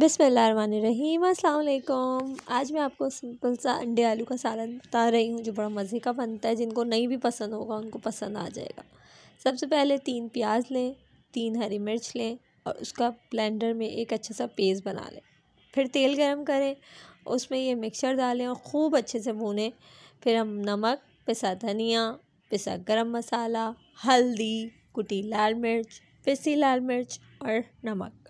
बिसमीम अल्लाम आज मैं आपको सिंपल सा अंडे आलू का सालन बता रही हूँ जो बड़ा मज़े का बनता है जिनको नहीं भी पसंद होगा उनको पसंद आ जाएगा सबसे पहले तीन प्याज लें तीन हरी मिर्च लें और उसका ब्लेंडर में एक अच्छा सा पेस्ट बना लें फिर तेल गरम करें उसमें ये मिक्सचर डालें और ख़ूब अच्छे से भूनें फिर हम नमक पिसा धनिया पिसा गरम मसाला हल्दी कुटी लाल मिर्च पिसी लाल मिर्च और नमक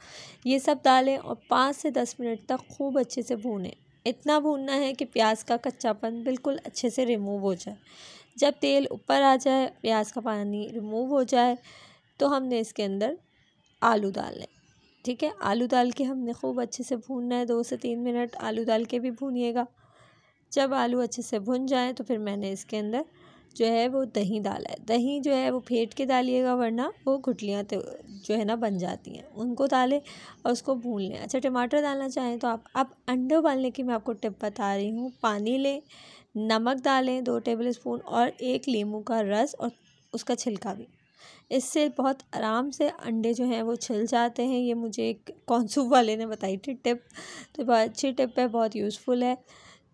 ये सब डालें और पाँच से दस मिनट तक खूब अच्छे से भूनें इतना भूनना है कि प्याज का कच्चापन बिल्कुल अच्छे से रिमूव हो जाए जब तेल ऊपर आ जाए प्याज का पानी रिमूव हो जाए तो हमने इसके अंदर आलू डाल लें ठीक है आलू डाल के हमने खूब अच्छे से भूनना है दो से तीन मिनट आलू डाल के भी भूनिएगा जब आलू अच्छे से भुन जाए तो फिर मैंने इसके अंदर जो है वो दही डाला है दही जो है वो फेंट के डालिएगा वरना वो तो जो है ना बन जाती हैं उनको डालें और उसको भून लें अच्छा टमाटर डालना चाहें तो आप अब अंडे उबालने की मैं आपको टिप बता रही हूँ पानी लें नमक डालें दो टेबल स्पून और एक लीमू का रस और उसका छिलका भी इससे बहुत आराम से अंडे जो हैं वो छिल जाते हैं ये मुझे एक कॉन्सूप वाले ने बताई थी टिप तो बहुत अच्छी टिप है बहुत यूज़फुल है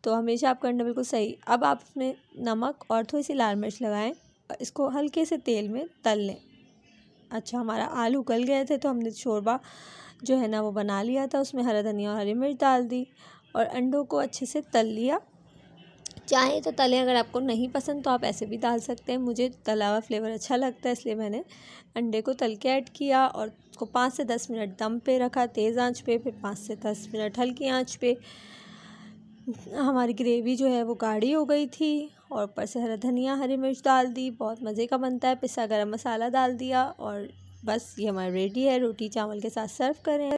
तो हमेशा आप करना बिल्कुल सही अब आप उसमें नमक और थोड़ी सी लाल मिर्च लगाएं और इसको हल्के से तेल में तल लें अच्छा हमारा आलू गल गए थे तो हमने शोरबा जो है ना वो बना लिया था उसमें हरा धनिया और हरी मिर्च डाल दी और अंडों को अच्छे से तल लिया चाहे तो तलें अगर आपको नहीं पसंद तो आप ऐसे भी डाल सकते हैं मुझे तला हुआ फ्लेवर अच्छा लगता है इसलिए मैंने अंडे को तल के ऐड किया और उसको पाँच से दस मिनट दम पे रखा तेज़ आंच पे फिर पाँच से दस मिनट हल्की आंच पे हमारी ग्रेवी जो है वो गाढ़ी हो गई थी और ऊपर से हरा धनिया हरी मिर्च डाल दी बहुत मज़े का बनता है पिसा गरम मसाला डाल दिया और बस ये हमारा रेडी है रोटी चावल के साथ सर्व करें